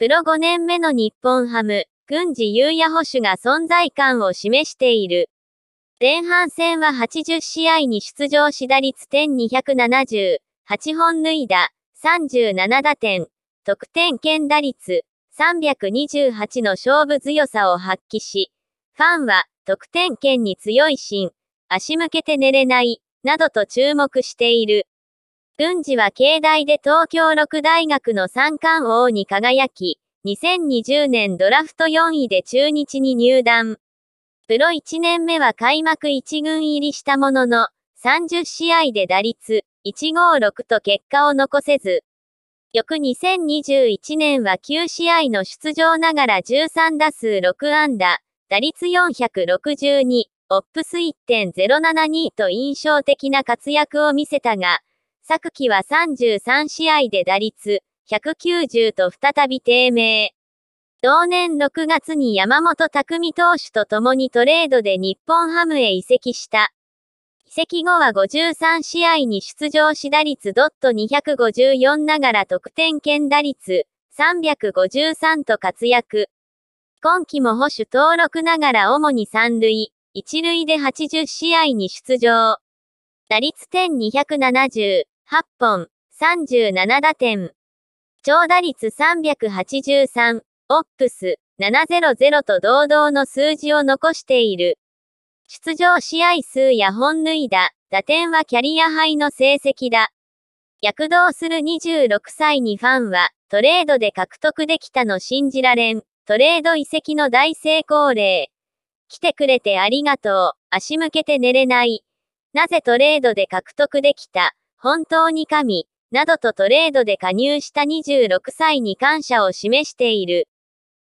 プロ5年目の日本ハム、郡司優也保守が存在感を示している。前半戦は80試合に出場し打率点270、8本塁打、37打点、得点圏打率、328の勝負強さを発揮し、ファンは得点圏に強い心、足向けて寝れない、などと注目している。郡司は境内で東京六大学の三冠王に輝き、2020年ドラフト4位で中日に入団。プロ1年目は開幕1軍入りしたものの、30試合で打率156と結果を残せず、翌2021年は9試合の出場ながら13打数6安打、打率462、オップス1.072と印象的な活躍を見せたが、昨季は33試合で打率190と再び低迷。同年6月に山本匠投手と共にトレードで日本ハムへ移籍した。移籍後は53試合に出場し打率ドット254ながら得点圏打率353と活躍。今季も保守登録ながら主に三塁、一塁で80試合に出場。打率点270、8本、37打点。長打率383、オップス700と堂々の数字を残している。出場試合数や本塁打、打点はキャリア杯の成績だ。躍動する26歳にファンは、トレードで獲得できたの信じられん。トレード移籍の大成功例。来てくれてありがとう。足向けて寝れない。なぜトレードで獲得できた本当に神、などとトレードで加入した26歳に感謝を示している。